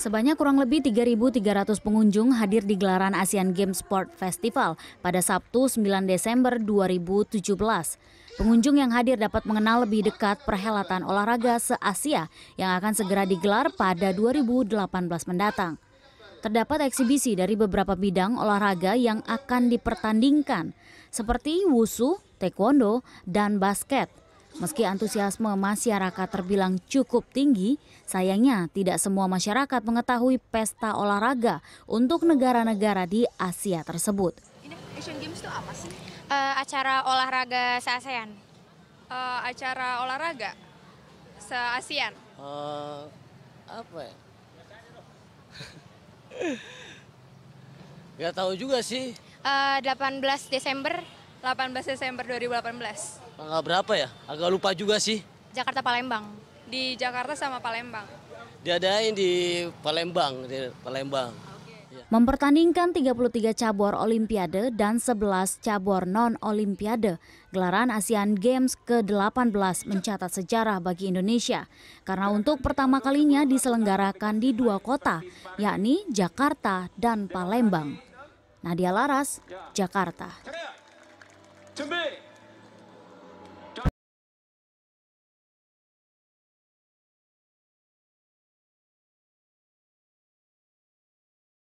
Sebanyak kurang lebih 3.300 pengunjung hadir di gelaran Asian Games Sport Festival pada Sabtu 9 Desember 2017. Pengunjung yang hadir dapat mengenal lebih dekat perhelatan olahraga se-Asia yang akan segera digelar pada 2018 mendatang. Terdapat eksibisi dari beberapa bidang olahraga yang akan dipertandingkan, seperti wusu, taekwondo, dan basket. Meski antusiasme masyarakat terbilang cukup tinggi, sayangnya tidak semua masyarakat mengetahui pesta olahraga untuk negara-negara di Asia tersebut. Ini Asian Games itu apa sih? Uh, acara olahraga se-ASEAN. Uh, acara olahraga se-ASEAN. Uh, apa ya? Gak tahu juga sih. Uh, 18 Desember 18 Desember 2018. Tanggal berapa ya? Agak lupa juga sih. Jakarta Palembang. Di Jakarta sama Palembang. Diadain di Palembang, di Palembang. Iya. tiga Mempertandingkan 33 cabur olimpiade dan 11 cabur non-olimpiade, gelaran ASEAN Games ke-18 mencatat sejarah bagi Indonesia karena untuk pertama kalinya diselenggarakan di dua kota, yakni Jakarta dan Palembang. Nadia Laras, Jakarta. to me.